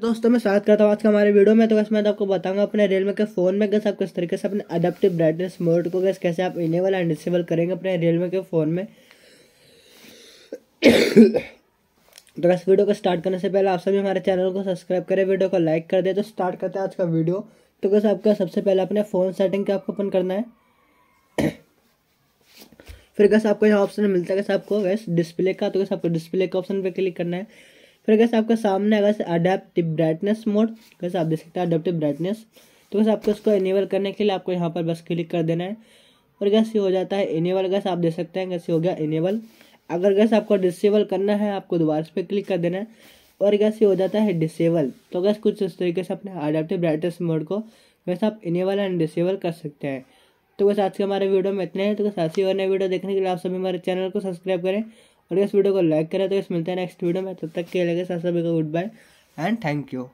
दोस्तों मैं स्वागत करता हूँ आज के हमारे वीडियो में तो बस मैं तो आपको बताऊंगा अपने रियलमी के फ़ोन में कैसे आप किस तरीके से अपने अडेप्टिव ब्राइटनेस मोड को गैस कैसे आप इनेबल एंड डिसेबल करेंगे अपने रियलमी के फ़ोन में तो बस वीडियो को स्टार्ट करने से पहले आप सभी हमारे चैनल को सब्सक्राइब करें वीडियो को लाइक कर दे तो स्टार्ट करते हैं आज का वीडियो तो बस आपका सबसे पहले अपने फ़ोन सेटिंग का आपको ओपन करना है फिर कैसे आपको यहाँ ऑप्शन मिलता है कैसे आपको गैस डिस्प्ले का तो कैसे आपको डिस्प्ले का ऑप्शन पर क्लिक करना है फिर कैसे आपका सामने अगर अडेप्टिव ब्राइटनेस मोड कैसे आप देख सकते हैं अडेप्टिव ब्राइटनेस तो कैसे आपको इसको इनेबल करने के लिए आपको यहाँ पर बस क्लिक कर देना है और कैसे हो जाता है इनेबल गैस आप देख सकते हैं कैसे हो गया इनेबल अगर गैस आपको डिसेबल करना है आपको दोबारा इस पर क्लिक कर देना है और कैसे हो जाता है डिसेबल तो कैसे कुछ इस तरीके से अपने अडेप्टिव ब्राइटनेस मोड को वैसे आप इनेबल एंड डिसेबल कर सकते हैं तो बस आज के हमारे वीडियो में इतने हैं तो बस ऐसी और नए वीडियो देखने के लिए आप सभी हमारे चैनल को सब्सक्राइब करें अगर इस वीडियो को लाइक करें तो इस मिलते हैं नेक्स्ट वीडियो में तब तक के लगे सभी का goodbye and thank you